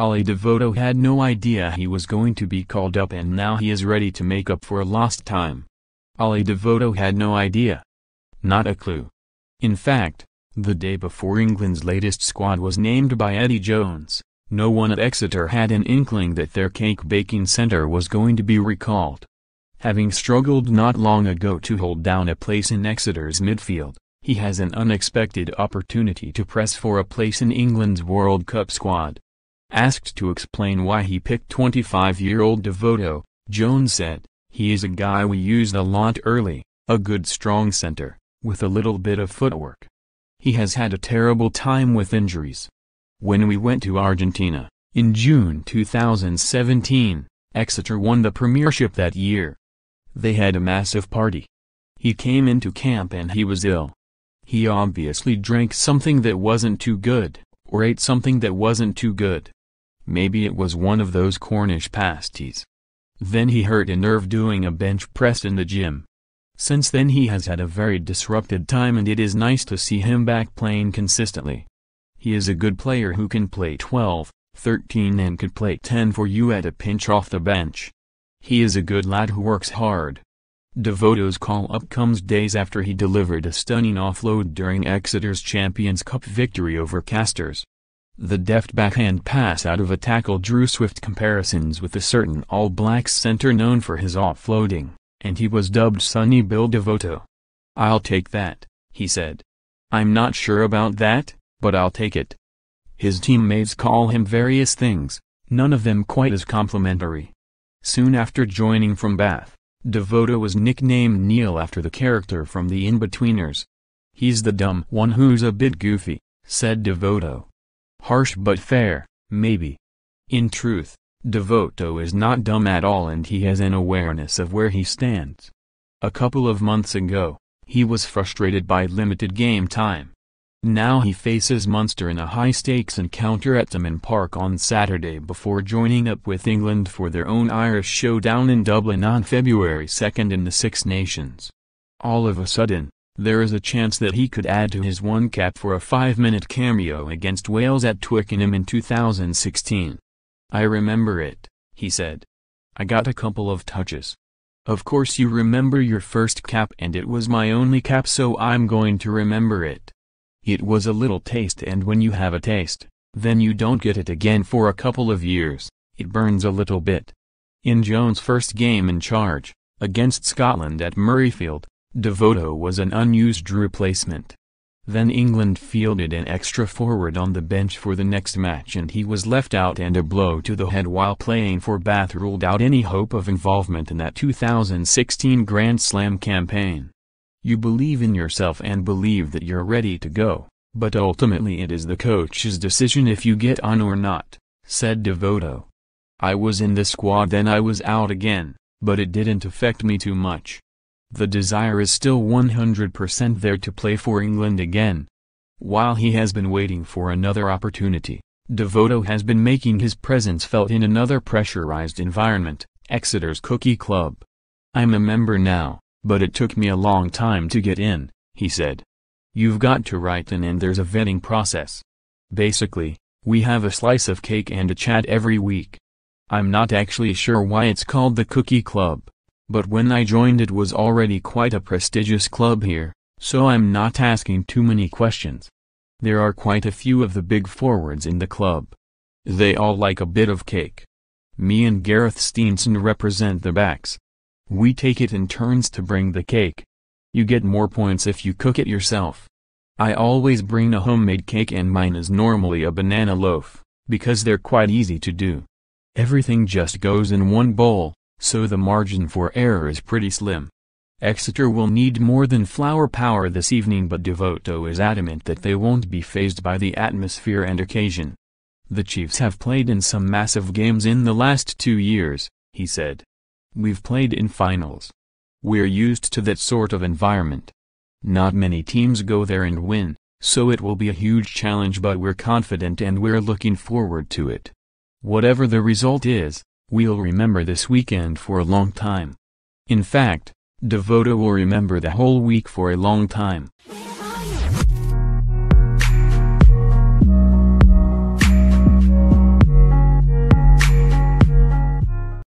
Ali Devoto had no idea he was going to be called up and now he is ready to make up for lost time. Ali Devoto had no idea. Not a clue. In fact, the day before England's latest squad was named by Eddie Jones, no one at Exeter had an inkling that their cake baking center was going to be recalled. Having struggled not long ago to hold down a place in Exeter's midfield, he has an unexpected opportunity to press for a place in England's World Cup squad. Asked to explain why he picked 25-year-old Devoto, Jones said, he is a guy we used a lot early, a good strong center, with a little bit of footwork. He has had a terrible time with injuries. When we went to Argentina, in June 2017, Exeter won the premiership that year. They had a massive party. He came into camp and he was ill. He obviously drank something that wasn't too good, or ate something that wasn't too good. Maybe it was one of those Cornish pasties. Then he hurt a nerve doing a bench press in the gym. Since then he has had a very disrupted time and it is nice to see him back playing consistently. He is a good player who can play 12, 13 and could play 10 for you at a pinch off the bench. He is a good lad who works hard. Devoto's call-up comes days after he delivered a stunning offload during Exeter's Champions Cup victory over Casters. The deft backhand pass out of a tackle drew swift comparisons with a certain All Blacks center known for his offloading, and he was dubbed Sonny Bill Devoto. I'll take that, he said. I'm not sure about that, but I'll take it. His teammates call him various things, none of them quite as complimentary. Soon after joining from Bath, Devoto was nicknamed Neil after the character from The Inbetweeners. He's the dumb one who's a bit goofy, said Devoto harsh but fair, maybe. In truth, Devoto is not dumb at all and he has an awareness of where he stands. A couple of months ago, he was frustrated by limited game time. Now he faces Munster in a high-stakes encounter at Timmins Park on Saturday before joining up with England for their own Irish showdown in Dublin on February 2 in the Six Nations. All of a sudden, there is a chance that he could add to his one cap for a five-minute cameo against Wales at Twickenham in 2016. I remember it, he said. I got a couple of touches. Of course you remember your first cap and it was my only cap so I'm going to remember it. It was a little taste and when you have a taste, then you don't get it again for a couple of years, it burns a little bit. In Jones' first game in charge, against Scotland at Murrayfield, Devoto was an unused replacement. Then England fielded an extra forward on the bench for the next match and he was left out and a blow to the head while playing for Bath ruled out any hope of involvement in that 2016 Grand Slam campaign. You believe in yourself and believe that you're ready to go, but ultimately it is the coach's decision if you get on or not, said Devoto. I was in the squad then I was out again, but it didn't affect me too much the desire is still 100% there to play for England again. While he has been waiting for another opportunity, Devoto has been making his presence felt in another pressurized environment, Exeter's Cookie Club. I'm a member now, but it took me a long time to get in, he said. You've got to write in and there's a vetting process. Basically, we have a slice of cake and a chat every week. I'm not actually sure why it's called the Cookie Club. But when I joined it was already quite a prestigious club here, so I'm not asking too many questions. There are quite a few of the big forwards in the club. They all like a bit of cake. Me and Gareth Steenson represent the backs. We take it in turns to bring the cake. You get more points if you cook it yourself. I always bring a homemade cake and mine is normally a banana loaf, because they're quite easy to do. Everything just goes in one bowl, so the margin for error is pretty slim. Exeter will need more than flower power this evening but Devoto is adamant that they won't be phased by the atmosphere and occasion. The Chiefs have played in some massive games in the last two years, he said. We've played in finals. We're used to that sort of environment. Not many teams go there and win, so it will be a huge challenge but we're confident and we're looking forward to it. Whatever the result is, We'll remember this weekend for a long time. In fact, Devoto will remember the whole week for a long time.